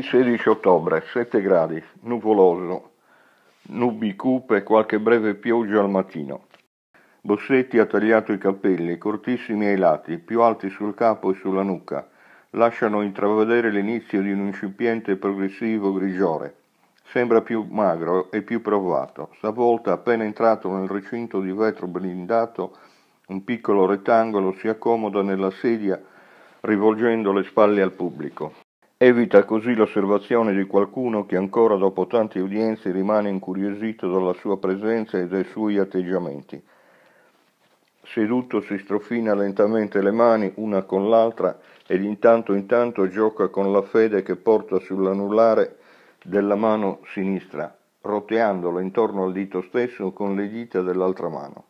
Venerdì 16 ottobre, 7 gradi, nuvoloso, nubi cupe qualche breve pioggia al mattino. Bossetti ha tagliato i capelli, cortissimi ai lati, più alti sul capo e sulla nuca, lasciano intravedere l'inizio di un incipiente progressivo grigiore. Sembra più magro e più provato. Stavolta, appena entrato nel recinto di vetro blindato, un piccolo rettangolo si accomoda nella sedia rivolgendo le spalle al pubblico. Evita così l'osservazione di qualcuno che ancora dopo tante udienze rimane incuriosito dalla sua presenza e dai suoi atteggiamenti. Seduto si strofina lentamente le mani una con l'altra ed intanto intanto gioca con la fede che porta sull'anulare della mano sinistra, roteandola intorno al dito stesso con le dita dell'altra mano.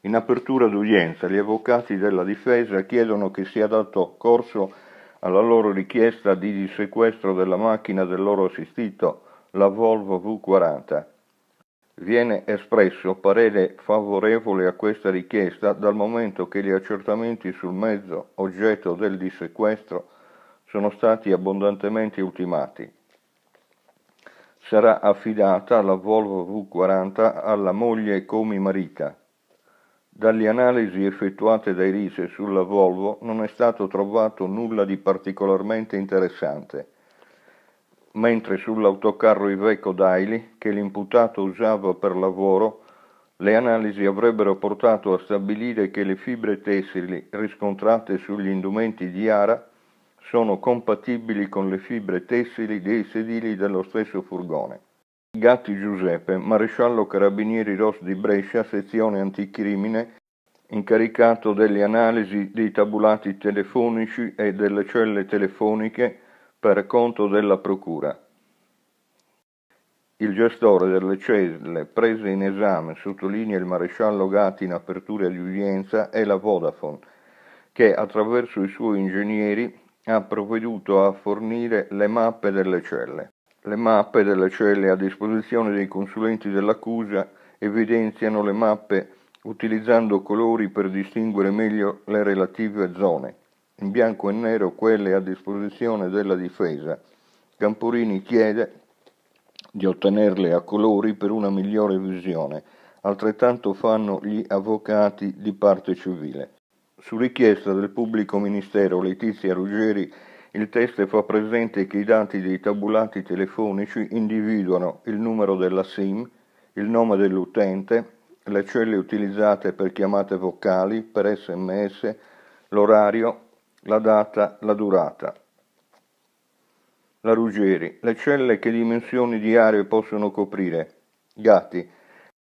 In apertura d'udienza gli avvocati della difesa chiedono che sia dato corso a alla loro richiesta di il sequestro della macchina del loro assistito, la Volvo V40. Viene espresso parere favorevole a questa richiesta dal momento che gli accertamenti sul mezzo oggetto del dissequestro sono stati abbondantemente ultimati. Sarà affidata la Volvo V40 alla moglie Comi Marita. Dalle analisi effettuate dai Rise sulla Volvo non è stato trovato nulla di particolarmente interessante, mentre sull'autocarro Iveco Daily, che l'imputato usava per lavoro, le analisi avrebbero portato a stabilire che le fibre tessili riscontrate sugli indumenti di Ara sono compatibili con le fibre tessili dei sedili dello stesso furgone. Gatti Giuseppe, maresciallo carabinieri ROS di Brescia, sezione anticrimine, incaricato delle analisi dei tabulati telefonici e delle celle telefoniche per conto della Procura. Il gestore delle celle prese in esame, sottolinea il maresciallo Gatti in apertura di udienza, è la Vodafone, che attraverso i suoi ingegneri ha provveduto a fornire le mappe delle celle. Le mappe delle celle a disposizione dei consulenti dell'accusa evidenziano le mappe utilizzando colori per distinguere meglio le relative zone, in bianco e nero quelle a disposizione della difesa. Camporini chiede di ottenerle a colori per una migliore visione, altrettanto fanno gli avvocati di parte civile. Su richiesta del pubblico ministero Letizia Ruggeri il test fa presente che i dati dei tabulati telefonici individuano il numero della SIM, il nome dell'utente, le celle utilizzate per chiamate vocali, per sms, l'orario, la data, la durata. La Ruggeri, le celle che dimensioni di aree possono coprire. Gatti,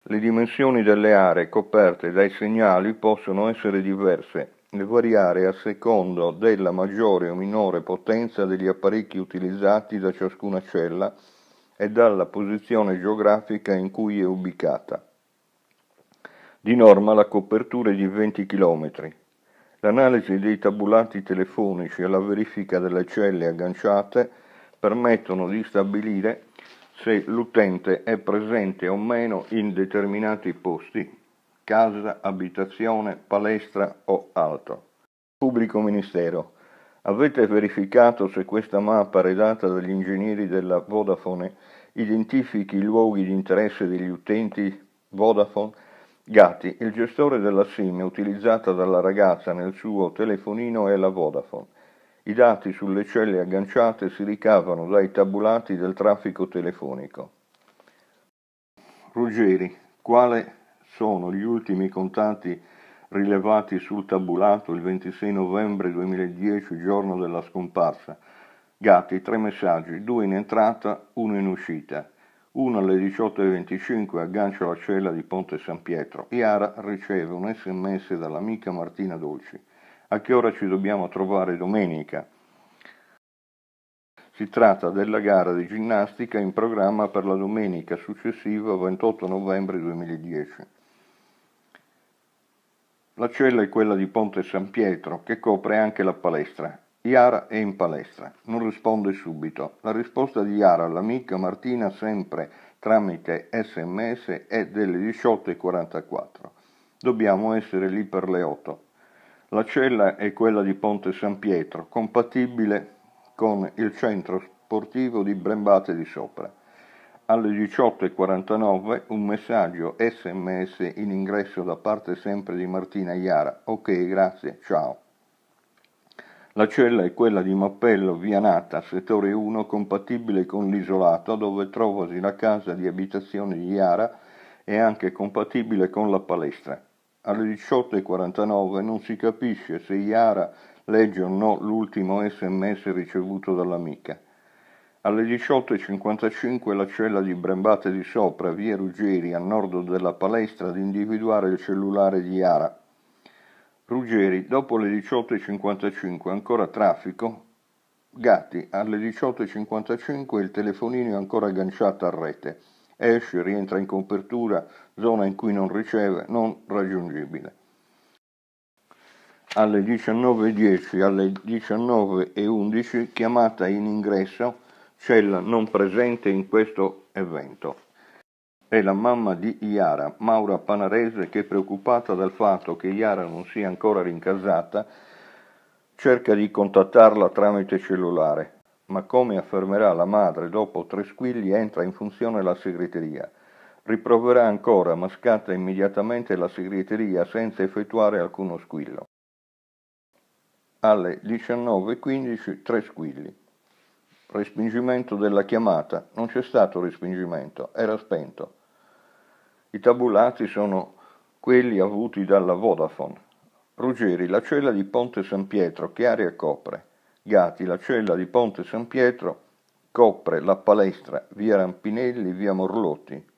le dimensioni delle aree coperte dai segnali possono essere diverse variare a secondo della maggiore o minore potenza degli apparecchi utilizzati da ciascuna cella e dalla posizione geografica in cui è ubicata. Di norma la copertura è di 20 km. L'analisi dei tabulati telefonici e la verifica delle celle agganciate permettono di stabilire se l'utente è presente o meno in determinati posti casa, abitazione, palestra o altro. Pubblico Ministero. Avete verificato se questa mappa redatta dagli ingegneri della Vodafone identifichi i luoghi di interesse degli utenti Vodafone? Gatti, il gestore della SIM utilizzata dalla ragazza nel suo telefonino è la Vodafone. I dati sulle celle agganciate si ricavano dai tabulati del traffico telefonico. Ruggeri, quale sono gli ultimi contatti rilevati sul tabulato il 26 novembre 2010, giorno della scomparsa. Gatti, tre messaggi, due in entrata, uno in uscita. Uno alle 18.25 aggancio la cella di Ponte San Pietro. Iara riceve un sms dall'amica Martina Dolci. A che ora ci dobbiamo trovare domenica? Si tratta della gara di ginnastica in programma per la domenica successiva 28 novembre 2010. La cella è quella di Ponte San Pietro, che copre anche la palestra. Iara è in palestra, non risponde subito. La risposta di Iara all'amica Martina, sempre tramite sms, è delle 18.44. Dobbiamo essere lì per le 8. La cella è quella di Ponte San Pietro, compatibile con il centro sportivo di Brembate di Sopra alle 18.49 un messaggio sms in ingresso da parte sempre di Martina Iara. Ok, grazie, ciao. La cella è quella di Mappello, via Nata, settore 1, compatibile con l'isolato dove trovasi la casa di abitazione di Iara e anche compatibile con la palestra. Alle 18.49 non si capisce se Iara legge o no l'ultimo sms ricevuto dall'amica. Alle 18.55 la cella di Brembate di Sopra, via Ruggeri, a nord della palestra, ad individuare il cellulare di Ara. Ruggeri, dopo le 18.55 ancora traffico. Gatti, alle 18.55 il telefonino è ancora agganciato a rete. Esce, rientra in copertura, zona in cui non riceve, non raggiungibile alle 19.10 alle 19.11 chiamata in ingresso Cella non presente in questo evento. È la mamma di Iara, Maura Panarese, che preoccupata dal fatto che Iara non sia ancora rincasata, cerca di contattarla tramite cellulare, ma come affermerà la madre dopo tre squilli entra in funzione la segreteria. Riproverà ancora, ma scatta immediatamente la segreteria senza effettuare alcuno squillo. Alle 19.15 tre squilli. Respingimento della chiamata. Non c'è stato respingimento, era spento. I tabulati sono quelli avuti dalla Vodafone. Ruggeri, la cella di Ponte San Pietro, che area copre? Gatti, la cella di Ponte San Pietro, copre la palestra, via Rampinelli, via Morlotti.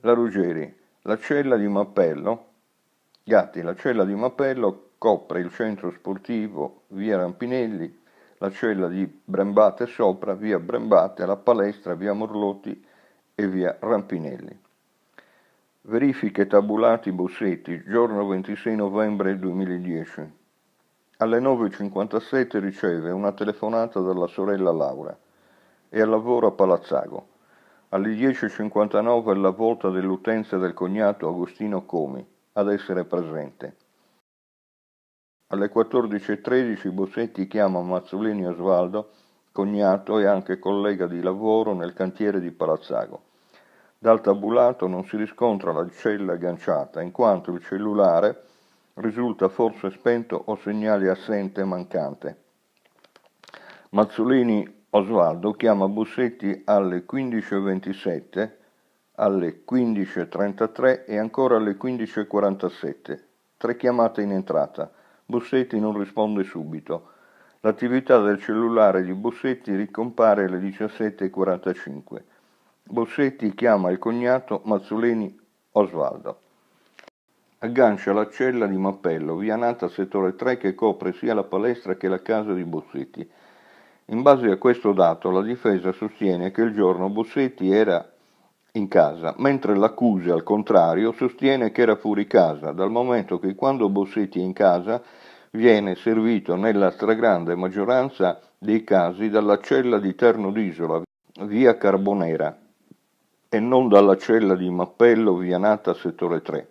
La Ruggeri, la cella di Mappello, Gatti, la cella di Mappello copre il centro sportivo, via Rampinelli, la cella di Brembate sopra, via Brembate, la palestra, via Morlotti e via Rampinelli. Verifiche tabulati Bossetti, giorno 26 novembre 2010. Alle 9.57 riceve una telefonata dalla sorella Laura. È al lavoro a Palazzago. Alle 10.59 è la volta dell'utenza del cognato Agostino Comi ad essere presente. Alle 14.13 Bossetti chiama Mazzolini Osvaldo, cognato e anche collega di lavoro nel cantiere di Palazzago. Dal tabulato non si riscontra la cella agganciata, in quanto il cellulare risulta forse spento o segnale assente mancante. Mazzolini Osvaldo chiama Bussetti alle 15.27, alle 15.33 e ancora alle 15.47, tre chiamate in entrata. Bossetti non risponde subito. L'attività del cellulare di Bossetti ricompare alle 17.45. Bossetti chiama il cognato Mazzoleni Osvaldo. Aggancia la cella di Mappello, via Nata, settore 3, che copre sia la palestra che la casa di Bossetti. In base a questo dato, la difesa sostiene che il giorno Bossetti era in casa, mentre l'accusa, al contrario, sostiene che era fuori casa, dal momento che quando Bossetti è in casa viene servito nella stragrande maggioranza dei casi dalla cella di Terno d'Isola, via Carbonera, e non dalla cella di Mappello, via Nata, settore 3.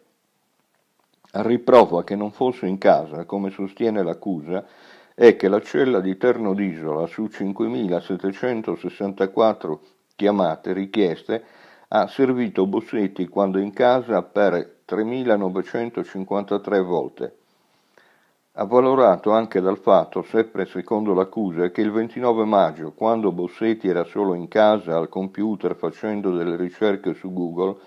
riprova che non fosse in casa, come sostiene l'accusa, è che la cella di Terno d'Isola su 5.764 chiamate richieste ha servito Bossetti quando in casa per 3.953 volte. Avvalorato anche dal fatto, sempre secondo l'accusa, che il 29 maggio, quando Bossetti era solo in casa al computer facendo delle ricerche su Google,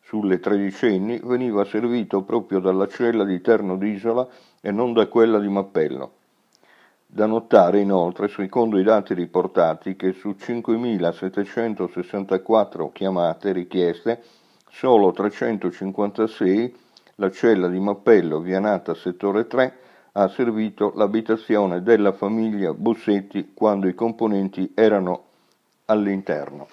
sulle tredicenni, veniva servito proprio dalla cella di Terno d'Isola e non da quella di Mappello. Da notare inoltre, secondo i dati riportati, che su 5.764 chiamate richieste, solo 356 la cella di Mappello, Vianata, settore 3, ha servito l'abitazione della famiglia Bussetti quando i componenti erano all'interno.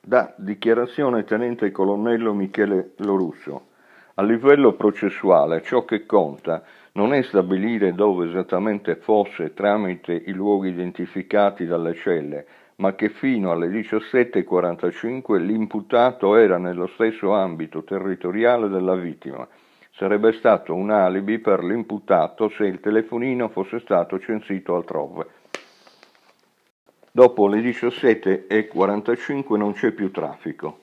Da dichiarazione tenente colonnello Michele Lorusso. A livello processuale ciò che conta è non è stabilire dove esattamente fosse tramite i luoghi identificati dalle celle, ma che fino alle 17.45 l'imputato era nello stesso ambito territoriale della vittima. Sarebbe stato un alibi per l'imputato se il telefonino fosse stato censito altrove. Dopo le 17.45 non c'è più traffico.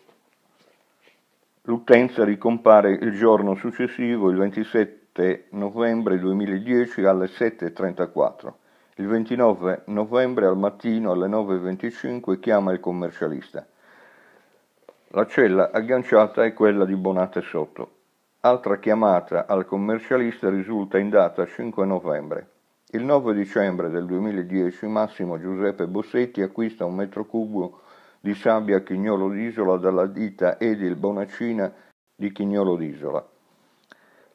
L'utenza ricompare il giorno successivo, il 27 7 novembre 2010 alle 7.34. Il 29 novembre al mattino alle 9.25 chiama il commercialista. La cella agganciata è quella di Bonate Sotto. Altra chiamata al commercialista risulta in data 5 novembre. Il 9 dicembre del 2010 Massimo Giuseppe Bossetti acquista un metro cubo di sabbia a Chignolo d'Isola dalla ditta Edil Bonacina di Chignolo d'Isola.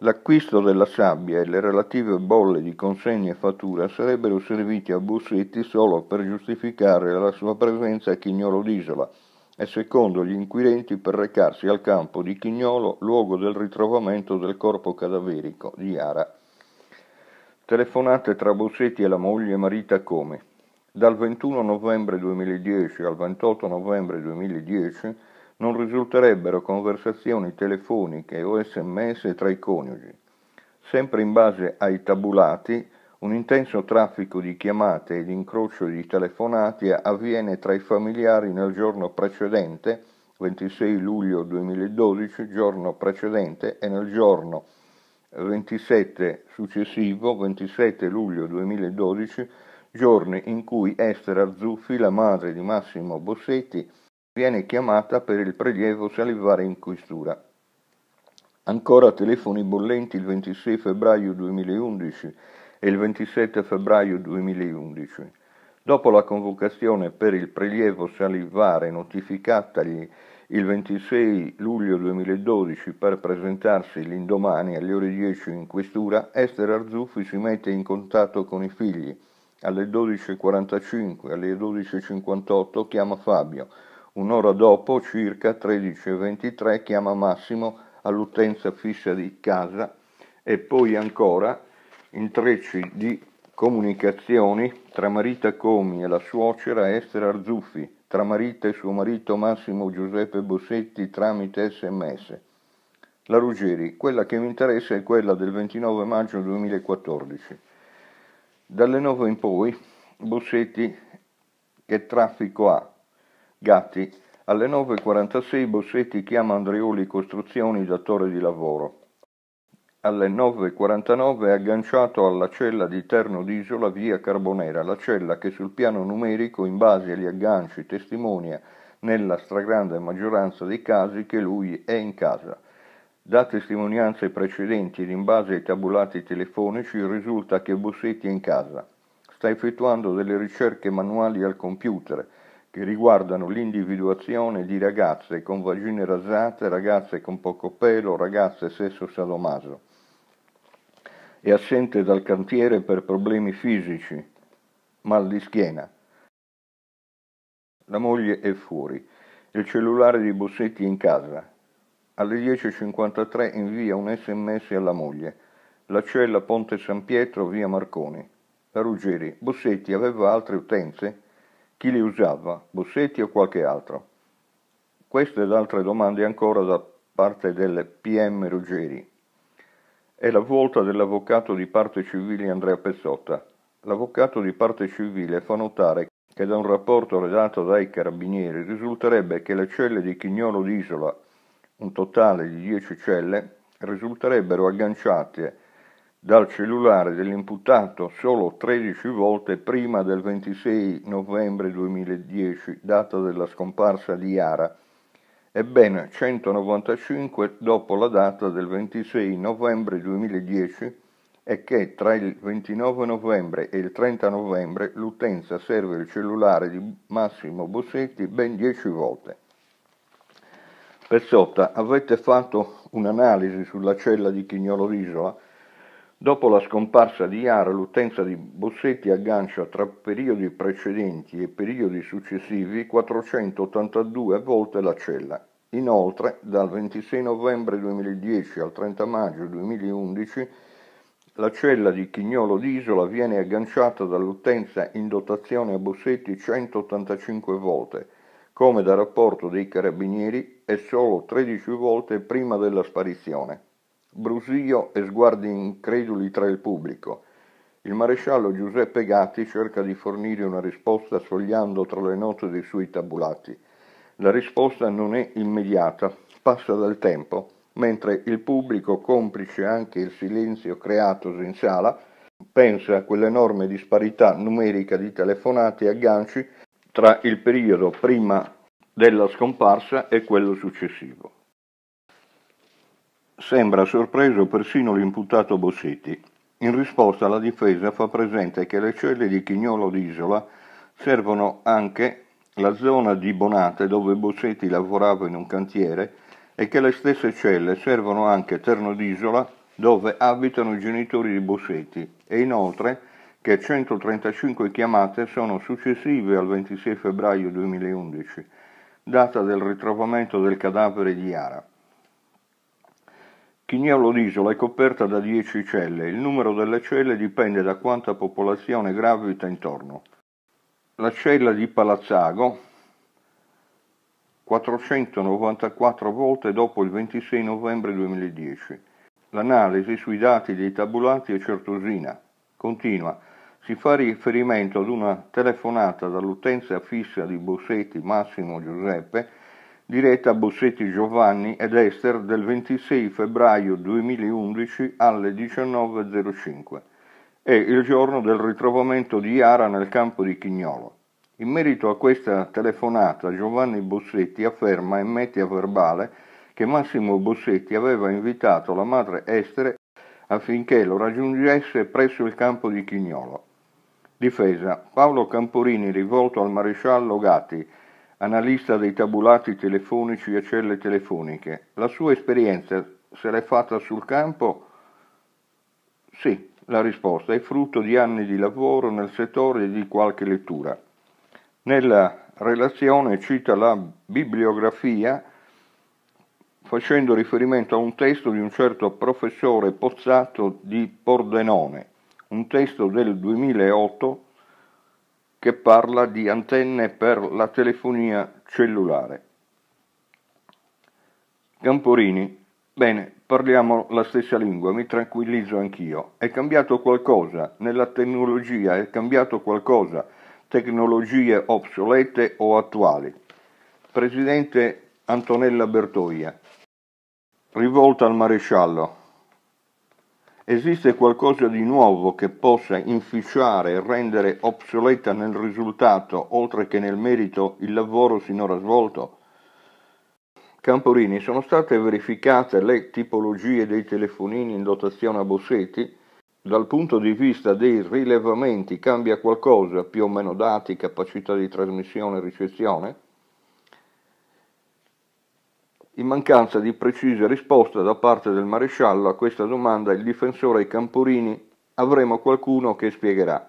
L'acquisto della sabbia e le relative bolle di consegna e fattura sarebbero serviti a Bussetti solo per giustificare la sua presenza a Chignolo d'Isola e secondo gli inquirenti per recarsi al campo di Chignolo, luogo del ritrovamento del corpo cadaverico di Ara. Telefonate tra Bussetti e la moglie Marita Come. Dal 21 novembre 2010 al 28 novembre 2010 non risulterebbero conversazioni telefoniche o sms tra i coniugi. Sempre in base ai tabulati, un intenso traffico di chiamate ed incrocio di telefonate avviene tra i familiari nel giorno precedente, 26 luglio 2012, giorno precedente, e nel giorno 27 successivo, 27 luglio 2012, giorni in cui Esther Azzuffi, la madre di Massimo Bossetti, viene chiamata per il prelievo salivare in questura. Ancora telefoni bollenti il 26 febbraio 2011 e il 27 febbraio 2011. Dopo la convocazione per il prelievo salivare notificatagli il 26 luglio 2012 per presentarsi l'indomani alle ore 10 in questura, Esther Arzuffi si mette in contatto con i figli. Alle 12.45, alle 12.58 chiama Fabio Un'ora dopo, circa 13.23, chiama Massimo all'utenza fissa di casa e poi ancora intrecci di comunicazioni tra Marita Comi e la suocera Esther Arzuffi, tra Marita e suo marito Massimo Giuseppe Bossetti tramite sms. La Ruggeri, quella che mi interessa è quella del 29 maggio 2014. Dalle 9 in poi, Bossetti, che traffico ha? Gatti, alle 9.46 Bossetti chiama Andreoli Costruzioni datore di lavoro. Alle 9.49 è agganciato alla cella di Terno d'Isola via Carbonera, la cella che sul piano numerico, in base agli agganci, testimonia nella stragrande maggioranza dei casi che lui è in casa. Da testimonianze precedenti ed in base ai tabulati telefonici risulta che Bossetti è in casa. Sta effettuando delle ricerche manuali al computer che riguardano l'individuazione di ragazze con vagine rasate, ragazze con poco pelo, ragazze sesso salomaso e assente dal cantiere per problemi fisici, mal di schiena. La moglie è fuori, il cellulare di Bossetti è in casa. Alle 10.53 invia un sms alla moglie. La cella Ponte San Pietro, via Marconi. La Ruggeri, Bossetti aveva altre utenze? Chi li usava, Bossetti o qualche altro? Queste ed altre domande ancora da parte del PM Ruggeri. È la volta dell'avvocato di parte civile Andrea Pezzotta. L'avvocato di parte civile fa notare che da un rapporto redatto dai carabinieri risulterebbe che le celle di Chignolo d'Isola, un totale di 10 celle, risulterebbero agganciate dal cellulare dell'imputato solo 13 volte prima del 26 novembre 2010, data della scomparsa di Iara, e ben 195 dopo la data del 26 novembre 2010 e che tra il 29 novembre e il 30 novembre l'utenza serve il cellulare di Massimo Bossetti ben 10 volte. Pezzotta, avete fatto un'analisi sulla cella di Chignolo d'Isola? Dopo la scomparsa di Iara l'utenza di Bossetti aggancia tra periodi precedenti e periodi successivi 482 volte la cella. Inoltre, dal 26 novembre 2010 al 30 maggio 2011, la cella di Chignolo d'Isola viene agganciata dall'utenza in dotazione a Bossetti 185 volte, come da rapporto dei carabinieri, e solo 13 volte prima della sparizione. Brusio e sguardi increduli tra il pubblico. Il maresciallo Giuseppe Gatti cerca di fornire una risposta sfogliando tra le note dei suoi tabulati. La risposta non è immediata, passa dal tempo, mentre il pubblico, complice anche il silenzio creatosi in sala, pensa a quell'enorme disparità numerica di telefonate e agganci tra il periodo prima della scomparsa e quello successivo. Sembra sorpreso persino l'imputato Bossetti. In risposta la difesa fa presente che le celle di Chignolo d'Isola servono anche la zona di Bonate dove Bossetti lavorava in un cantiere e che le stesse celle servono anche Terno d'Isola dove abitano i genitori di Bossetti e inoltre che 135 chiamate sono successive al 26 febbraio 2011, data del ritrovamento del cadavere di Ara. Chignolo d'Isola è coperta da 10 celle, il numero delle celle dipende da quanta popolazione gravita intorno. La cella di Palazzago, 494 volte dopo il 26 novembre 2010. L'analisi sui dati dei tabulati è certosina. Continua. Si fa riferimento ad una telefonata dall'utenza fissa di Bossetti Massimo Giuseppe diretta Bossetti Giovanni ed Esther del 26 febbraio 2011 alle 19.05. È il giorno del ritrovamento di Iara nel campo di Chignolo. In merito a questa telefonata Giovanni Bossetti afferma e mette a verbale che Massimo Bossetti aveva invitato la madre Esther affinché lo raggiungesse presso il campo di Chignolo. Difesa Paolo Camporini rivolto al maresciallo Gatti analista dei tabulati telefonici e celle telefoniche. La sua esperienza se l'è fatta sul campo? Sì, la risposta è frutto di anni di lavoro nel settore e di qualche lettura. Nella relazione cita la bibliografia facendo riferimento a un testo di un certo professore Pozzato di Pordenone, un testo del 2008 che parla di antenne per la telefonia cellulare. Camporini, bene, parliamo la stessa lingua, mi tranquillizzo anch'io. È cambiato qualcosa nella tecnologia, è cambiato qualcosa, tecnologie obsolete o attuali. Presidente Antonella Bertoia, rivolta al maresciallo, Esiste qualcosa di nuovo che possa inficiare e rendere obsoleta nel risultato, oltre che nel merito, il lavoro sinora svolto? Camporini, sono state verificate le tipologie dei telefonini in dotazione a Bossetti? Dal punto di vista dei rilevamenti cambia qualcosa, più o meno dati, capacità di trasmissione e ricezione? In mancanza di precise risposte da parte del maresciallo a questa domanda, il difensore Camporini avremo qualcuno che spiegherà.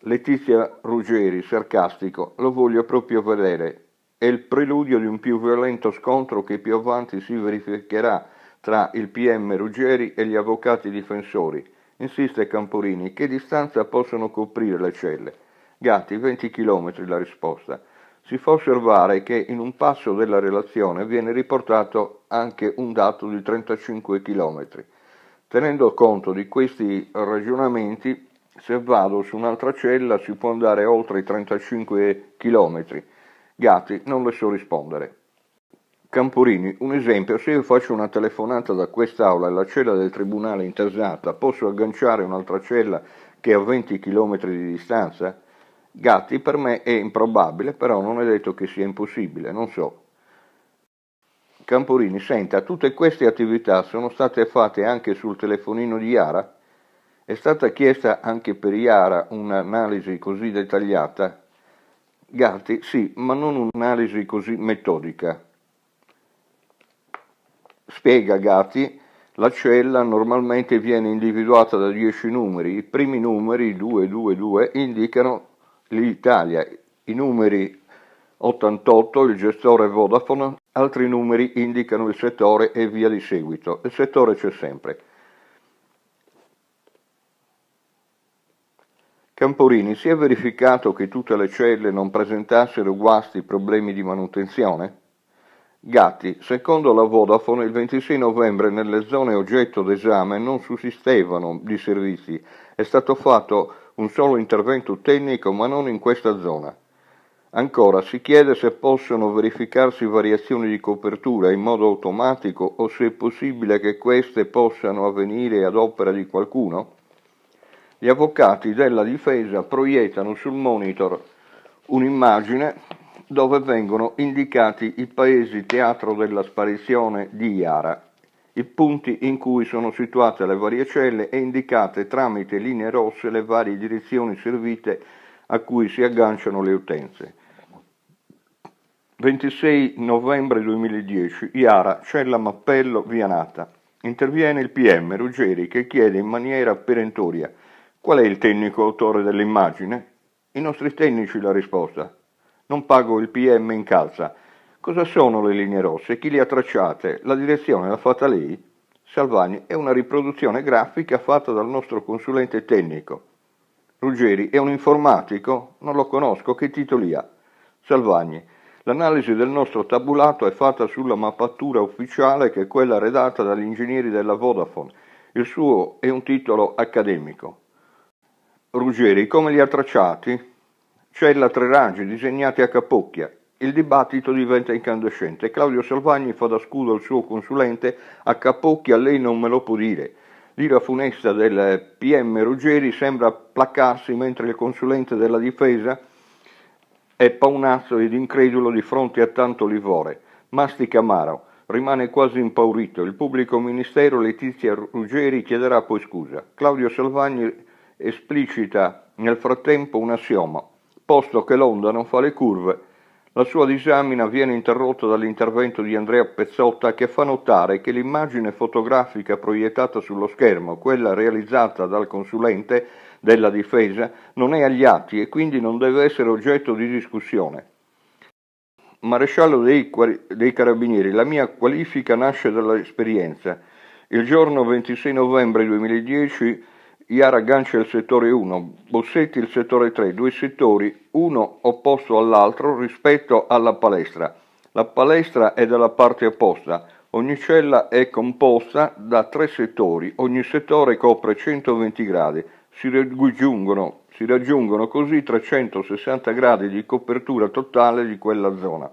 Letizia Ruggeri, sarcastico, lo voglio proprio vedere. È il preludio di un più violento scontro che più avanti si verificherà tra il PM Ruggeri e gli avvocati difensori. Insiste Camporini, che distanza possono coprire le celle? Gatti, 20 km la risposta si fa osservare che in un passo della relazione viene riportato anche un dato di 35 km. Tenendo conto di questi ragionamenti, se vado su un'altra cella si può andare oltre i 35 km. Gatti non le so rispondere. Campurini, un esempio, se io faccio una telefonata da quest'aula alla cella del tribunale intasata, posso agganciare un'altra cella che è a 20 km di distanza? Gatti per me è improbabile, però non è detto che sia impossibile, non so. Camporini, senta, tutte queste attività sono state fatte anche sul telefonino di Iara? È stata chiesta anche per Iara un'analisi così dettagliata? Gatti, sì, ma non un'analisi così metodica. Spiega Gatti, la cella normalmente viene individuata da 10 numeri, i primi numeri, 2, 2, 2, indicano l'Italia, i numeri 88, il gestore Vodafone, altri numeri indicano il settore e via di seguito. Il settore c'è sempre. Camporini, si è verificato che tutte le celle non presentassero guasti problemi di manutenzione? Gatti, secondo la Vodafone il 26 novembre nelle zone oggetto d'esame non sussistevano di servizi, è stato fatto un solo intervento tecnico, ma non in questa zona. Ancora, si chiede se possono verificarsi variazioni di copertura in modo automatico o se è possibile che queste possano avvenire ad opera di qualcuno? Gli avvocati della difesa proiettano sul monitor un'immagine dove vengono indicati i paesi teatro della sparizione di Iara. I punti in cui sono situate le varie celle e indicate tramite linee rosse le varie direzioni servite a cui si agganciano le utenze. 26 novembre 2010, Iara, Cella Mappello, via Nata. Interviene il PM Ruggeri che chiede in maniera perentoria qual è il tecnico autore dell'immagine? I nostri tecnici la risposta. Non pago il PM in calza, Cosa sono le linee rosse? Chi le ha tracciate? La direzione l'ha fatta lei? Salvagni è una riproduzione grafica fatta dal nostro consulente tecnico. Ruggeri è un informatico? Non lo conosco, che titoli ha? Salvagni. L'analisi del nostro tabulato è fatta sulla mappatura ufficiale che è quella redatta dagli ingegneri della Vodafone. Il suo è un titolo accademico. Ruggeri, come li ha tracciati? Cella tre raggi disegnati a capocchia, il dibattito diventa incandescente Claudio Salvagni fa da scudo al suo consulente a Capocchi a lei non me lo può dire. L'ira funesta del PM Ruggeri sembra placarsi mentre il consulente della difesa è paonazzo ed incredulo di fronte a tanto livore. Mastica amaro, rimane quasi impaurito. Il pubblico ministero Letizia Ruggeri chiederà poi scusa. Claudio Salvagni esplicita nel frattempo un assioma. Posto che l'onda non fa le curve, la sua disamina viene interrotta dall'intervento di Andrea Pezzotta che fa notare che l'immagine fotografica proiettata sullo schermo, quella realizzata dal consulente della difesa, non è agli atti e quindi non deve essere oggetto di discussione. Maresciallo dei, dei Carabinieri, la mia qualifica nasce dall'esperienza. Il giorno 26 novembre 2010 Iara aggancia il settore 1, Bossetti il settore 3, due settori, uno opposto all'altro rispetto alla palestra. La palestra è dalla parte opposta, ogni cella è composta da tre settori, ogni settore copre 120 gradi, si raggiungono, si raggiungono così 360 gradi di copertura totale di quella zona.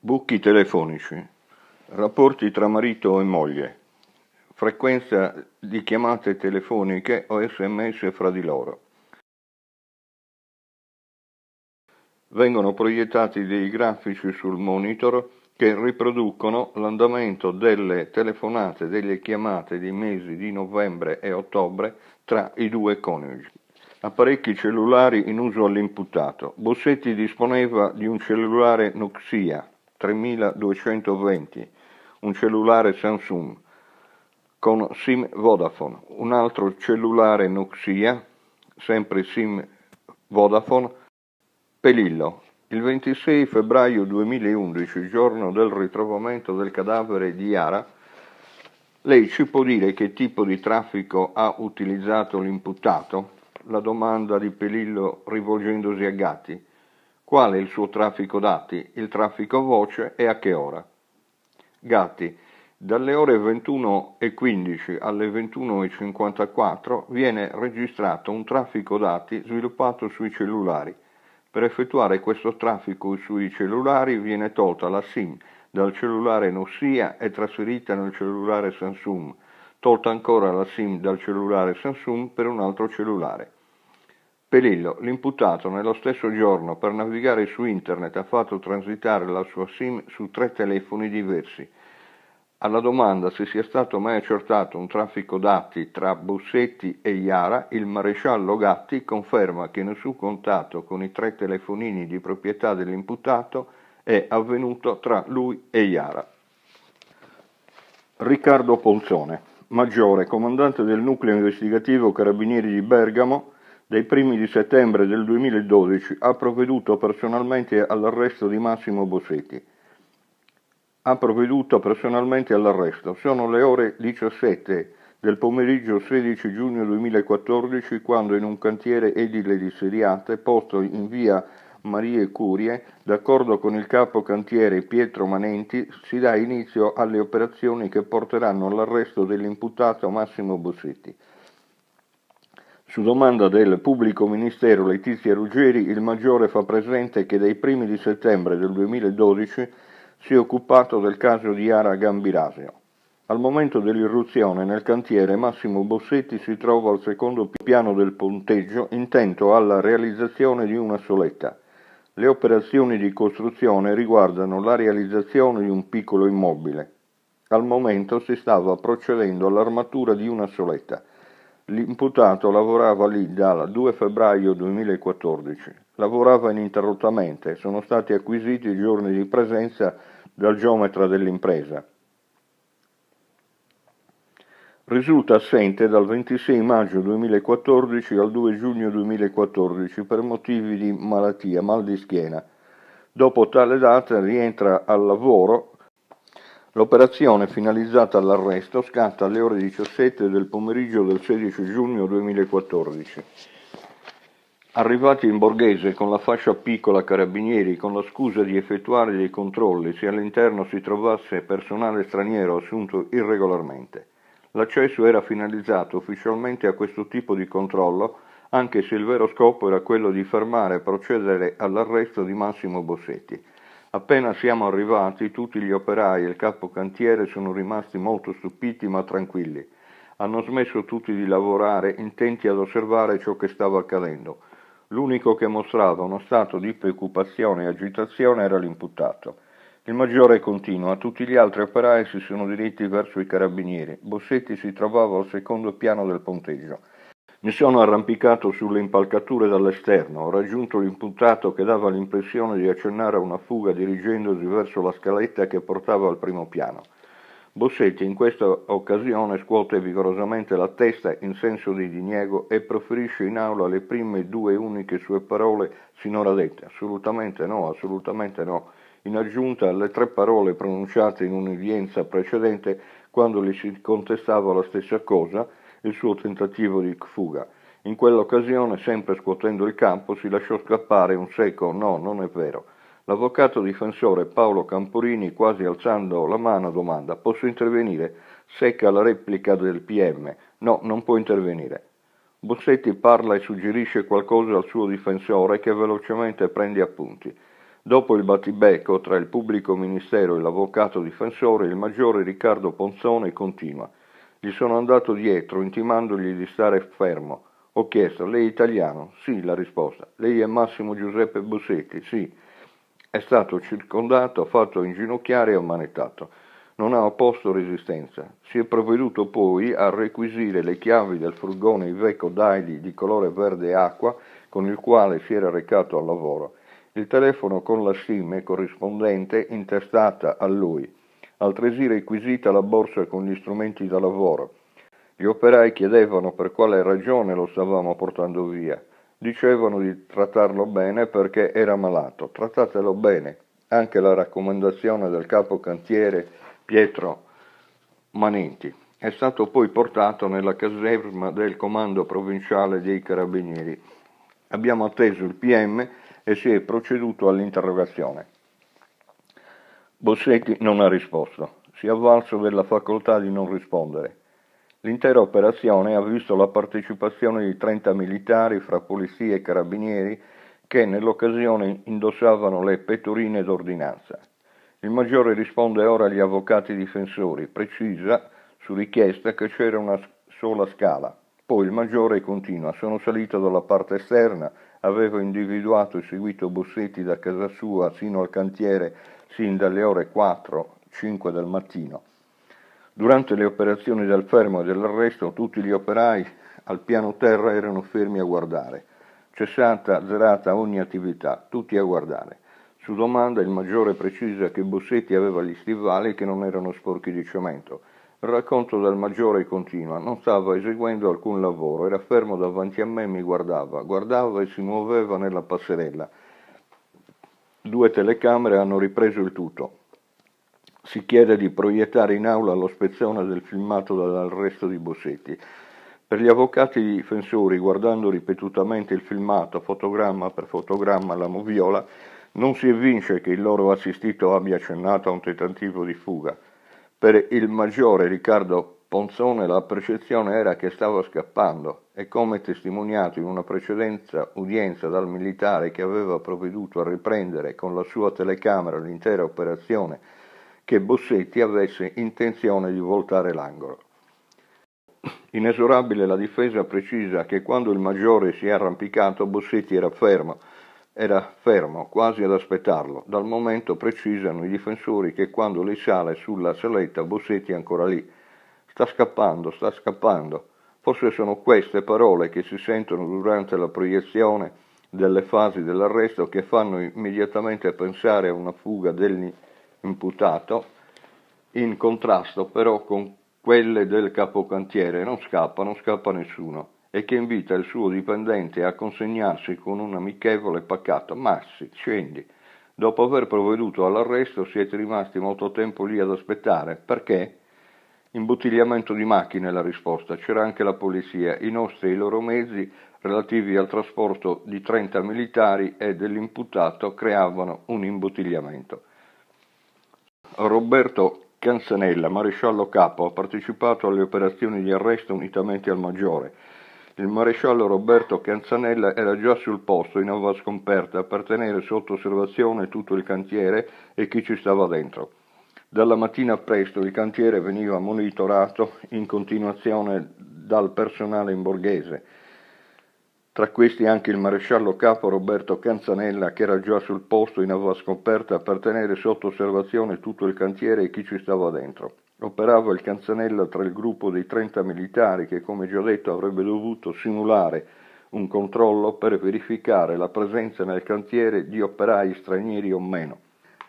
Buchi telefonici, rapporti tra marito e moglie frequenza di chiamate telefoniche o sms fra di loro. Vengono proiettati dei grafici sul monitor che riproducono l'andamento delle telefonate, delle chiamate dei mesi di novembre e ottobre tra i due coniugi. Apparecchi cellulari in uso all'imputato. Bossetti disponeva di un cellulare Nuxia 3220, un cellulare Samsung, con SIM Vodafone, un altro cellulare Nuxia, sempre SIM Vodafone, Pelillo. Il 26 febbraio 2011, giorno del ritrovamento del cadavere di Yara, lei ci può dire che tipo di traffico ha utilizzato l'imputato? La domanda di Pelillo rivolgendosi a Gatti. Qual è il suo traffico dati, il traffico voce e a che ora? Gatti, dalle ore 21.15 alle 21.54 viene registrato un traffico dati sviluppato sui cellulari. Per effettuare questo traffico sui cellulari viene tolta la SIM dal cellulare Nossia e trasferita nel cellulare Samsung, tolta ancora la SIM dal cellulare Samsung per un altro cellulare. Pelillo, l'imputato, nello stesso giorno per navigare su internet ha fatto transitare la sua SIM su tre telefoni diversi, alla domanda se sia stato mai accertato un traffico dati tra Bussetti e Iara, il maresciallo Gatti conferma che nessun contatto con i tre telefonini di proprietà dell'imputato è avvenuto tra lui e Iara. Riccardo Polzone, maggiore, comandante del nucleo investigativo Carabinieri di Bergamo, dai primi di settembre del 2012 ha provveduto personalmente all'arresto di Massimo Bossetti ha provveduto personalmente all'arresto. Sono le ore 17 del pomeriggio 16 giugno 2014 quando in un cantiere edile di Seriate, posto in via Marie Curie, d'accordo con il capo cantiere Pietro Manenti, si dà inizio alle operazioni che porteranno all'arresto dell'imputato Massimo Bossetti. Su domanda del pubblico ministero Letizia Ruggeri, il maggiore fa presente che dai primi di settembre del 2012 si è occupato del caso di Ara Gambirasio. Al momento dell'irruzione nel cantiere Massimo Bossetti si trova al secondo piano del ponteggio intento alla realizzazione di una soletta. Le operazioni di costruzione riguardano la realizzazione di un piccolo immobile. Al momento si stava procedendo all'armatura di una soletta. L'imputato lavorava lì dal 2 febbraio 2014 lavorava ininterrottamente sono stati acquisiti i giorni di presenza dal geometra dell'impresa. Risulta assente dal 26 maggio 2014 al 2 giugno 2014 per motivi di malattia, mal di schiena. Dopo tale data rientra al lavoro L'operazione finalizzata all'arresto scatta alle ore 17 del pomeriggio del 16 giugno 2014. Arrivati in borghese con la fascia piccola carabinieri con la scusa di effettuare dei controlli se all'interno si trovasse personale straniero assunto irregolarmente. L'accesso era finalizzato ufficialmente a questo tipo di controllo, anche se il vero scopo era quello di fermare e procedere all'arresto di Massimo Bossetti. Appena siamo arrivati, tutti gli operai e il capo cantiere sono rimasti molto stupiti ma tranquilli. Hanno smesso tutti di lavorare, intenti ad osservare ciò che stava accadendo L'unico che mostrava uno stato di preoccupazione e agitazione era l'imputato. Il maggiore continua, tutti gli altri operai si sono diritti verso i carabinieri. Bossetti si trovava al secondo piano del ponteggio. Mi sono arrampicato sulle impalcature dall'esterno, ho raggiunto l'imputato che dava l'impressione di accennare a una fuga dirigendosi verso la scaletta che portava al primo piano. Bossetti in questa occasione scuote vigorosamente la testa in senso di diniego e proferisce in aula le prime due uniche sue parole sinora dette, assolutamente no, assolutamente no, in aggiunta alle tre parole pronunciate in un'udienza precedente quando gli si contestava la stessa cosa, il suo tentativo di fuga. In quell'occasione, sempre scuotendo il campo, si lasciò scappare un secco no, non è vero L'avvocato difensore Paolo Campurini, quasi alzando la mano, domanda: "Posso intervenire?" Secca la replica del PM: "No, non può intervenire". Bossetti parla e suggerisce qualcosa al suo difensore che velocemente prende appunti. Dopo il battibecco tra il pubblico ministero e l'avvocato difensore, il maggiore Riccardo Ponzone continua: "Gli sono andato dietro intimandogli di stare fermo. Ho chiesto: "Lei è italiano?" "Sì", la risposta. "Lei è Massimo Giuseppe Bossetti?" "Sì". È stato circondato, fatto inginocchiare e ammanettato. Non ha opposto resistenza. Si è provveduto poi a requisire le chiavi del furgone Iveco Daily di colore verde acqua con il quale si era recato al lavoro, il telefono con la SIM corrispondente intestata a lui, altresì requisita la borsa con gli strumenti da lavoro. Gli operai chiedevano per quale ragione lo stavamo portando via. Dicevano di trattarlo bene perché era malato. Trattatelo bene. Anche la raccomandazione del capocantiere Pietro Manenti è stato poi portato nella caserma del comando provinciale dei carabinieri. Abbiamo atteso il PM e si è proceduto all'interrogazione. Bossetti non ha risposto, si è avvalso della facoltà di non rispondere. L'intera operazione ha visto la partecipazione di 30 militari fra polizia e carabinieri che nell'occasione indossavano le pettorine d'ordinanza. Il maggiore risponde ora agli avvocati difensori, precisa su richiesta che c'era una sola scala. Poi il maggiore continua, sono salito dalla parte esterna, avevo individuato e seguito Bossetti da casa sua sino al cantiere sin dalle ore 4-5 del mattino. Durante le operazioni del fermo e dell'arresto tutti gli operai al piano terra erano fermi a guardare. Cessata, zerata ogni attività, tutti a guardare. Su domanda il maggiore precisa che Bossetti aveva gli stivali che non erano sporchi di cemento. Il racconto dal maggiore continua, non stava eseguendo alcun lavoro, era fermo davanti a me e mi guardava, guardava e si muoveva nella passerella. Due telecamere hanno ripreso il tutto. Si chiede di proiettare in aula lo spezzone del filmato dall'arresto di Bossetti. Per gli avvocati difensori, guardando ripetutamente il filmato, fotogramma per fotogramma, la moviola, non si evince che il loro assistito abbia accennato a un tentativo di fuga. Per il maggiore Riccardo Ponzone la percezione era che stava scappando e come testimoniato in una precedenza udienza dal militare che aveva provveduto a riprendere con la sua telecamera l'intera operazione che Bossetti avesse intenzione di voltare l'angolo. Inesorabile la difesa precisa che quando il maggiore si è arrampicato Bossetti era fermo, era fermo, quasi ad aspettarlo. Dal momento precisano i difensori che quando lei sale sulla saletta Bossetti è ancora lì. Sta scappando, sta scappando. Forse sono queste parole che si sentono durante la proiezione delle fasi dell'arresto che fanno immediatamente pensare a una fuga degli imputato, in contrasto però con quelle del capocantiere, non scappa, non scappa nessuno, e che invita il suo dipendente a consegnarsi con un amichevole paccato. Massi, scendi. Dopo aver provveduto all'arresto siete rimasti molto tempo lì ad aspettare. Perché? Imbottigliamento di macchine la risposta, c'era anche la polizia, i nostri e i loro mezzi relativi al trasporto di 30 militari e dell'imputato creavano un imbottigliamento. Roberto Canzanella, maresciallo capo, ha partecipato alle operazioni di arresto unitamente al maggiore. Il maresciallo Roberto Canzanella era già sul posto in avanscomperta per tenere sotto osservazione tutto il cantiere e chi ci stava dentro. Dalla mattina presto il cantiere veniva monitorato in continuazione dal personale in borghese tra questi anche il maresciallo capo Roberto Canzanella che era già sul posto in scoperta per tenere sotto osservazione tutto il cantiere e chi ci stava dentro. Operava il Canzanella tra il gruppo dei 30 militari che, come già detto, avrebbe dovuto simulare un controllo per verificare la presenza nel cantiere di operai stranieri o meno.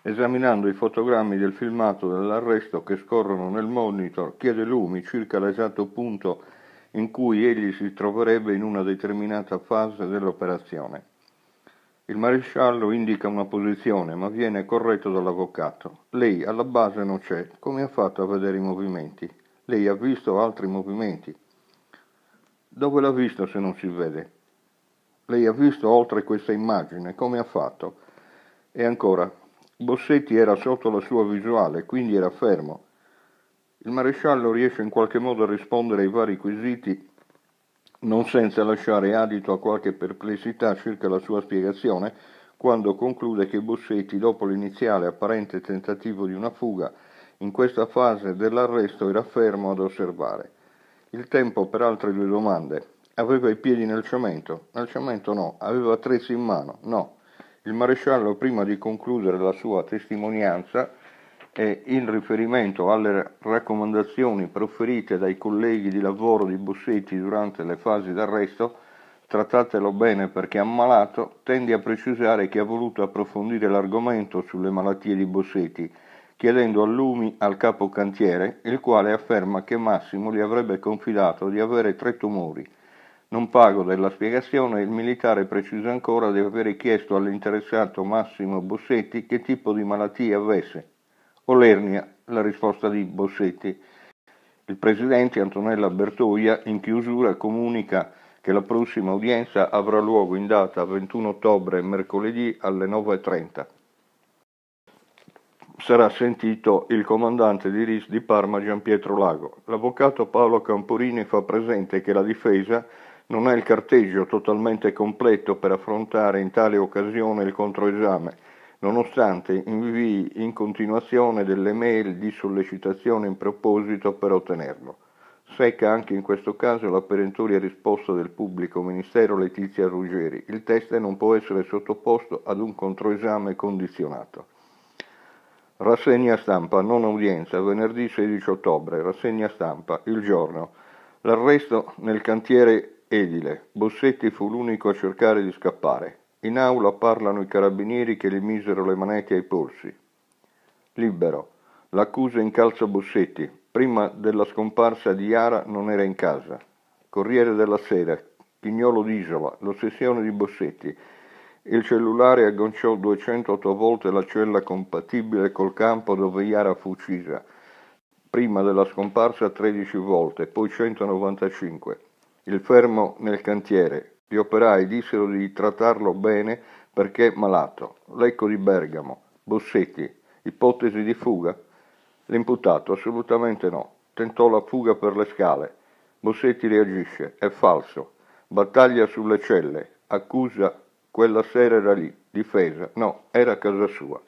Esaminando i fotogrammi del filmato dell'arresto che scorrono nel monitor, chiede Lumi circa l'esatto punto in cui egli si troverebbe in una determinata fase dell'operazione. Il maresciallo indica una posizione, ma viene corretto dall'avvocato. Lei alla base non c'è, come ha fatto a vedere i movimenti? Lei ha visto altri movimenti. Dove l'ha visto se non si vede? Lei ha visto oltre questa immagine, come ha fatto? E ancora, Bossetti era sotto la sua visuale, quindi era fermo il maresciallo riesce in qualche modo a rispondere ai vari quesiti non senza lasciare adito a qualche perplessità circa la sua spiegazione, quando conclude che Bossetti, dopo l'iniziale apparente tentativo di una fuga, in questa fase dell'arresto era fermo ad osservare. Il tempo per altre due domande. Aveva i piedi nel cemento? Nel cemento no. Aveva attrezzi in mano? No. Il maresciallo, prima di concludere la sua testimonianza, e in riferimento alle raccomandazioni proferite dai colleghi di lavoro di Bussetti durante le fasi d'arresto, trattatelo bene perché ammalato, tende a precisare che ha voluto approfondire l'argomento sulle malattie di Bossetti, chiedendo allumi al capocantiere, il quale afferma che Massimo gli avrebbe confidato di avere tre tumori. Non pago della spiegazione, il militare precisa ancora di avere chiesto all'interessato Massimo Bossetti che tipo di malattie avesse, Olernia, la risposta di Bossetti. Il presidente Antonella Bertoia in chiusura comunica che la prossima udienza avrà luogo in data 21 ottobre mercoledì alle 9.30. Sarà sentito il comandante di RIS di Parma Gianpietro Lago. L'avvocato Paolo Camporini fa presente che la difesa non ha il carteggio totalmente completo per affrontare in tale occasione il controesame nonostante invii in continuazione delle mail di sollecitazione in proposito per ottenerlo. Secca anche in questo caso la perentoria risposta del pubblico ministero Letizia Ruggeri. Il test non può essere sottoposto ad un controesame condizionato. Rassegna stampa, non udienza, venerdì 16 ottobre. Rassegna stampa, il giorno. L'arresto nel cantiere edile. Bossetti fu l'unico a cercare di scappare. In aula parlano i carabinieri che gli misero le manette ai polsi. Libero. L'accusa incalza Bossetti. Prima della scomparsa di Iara non era in casa. Corriere della Sera. Pignolo d'Isola. L'ossessione di Bossetti. Il cellulare aggonciò 208 volte la cella compatibile col campo dove Iara fu uccisa, prima della scomparsa 13 volte, poi 195. Il fermo nel cantiere, gli operai dissero di trattarlo bene perché malato. Lecco di Bergamo. Bossetti. Ipotesi di fuga? L'imputato assolutamente no. Tentò la fuga per le scale. Bossetti reagisce. È falso. Battaglia sulle celle. Accusa. Quella sera era lì. Difesa. No, era casa sua.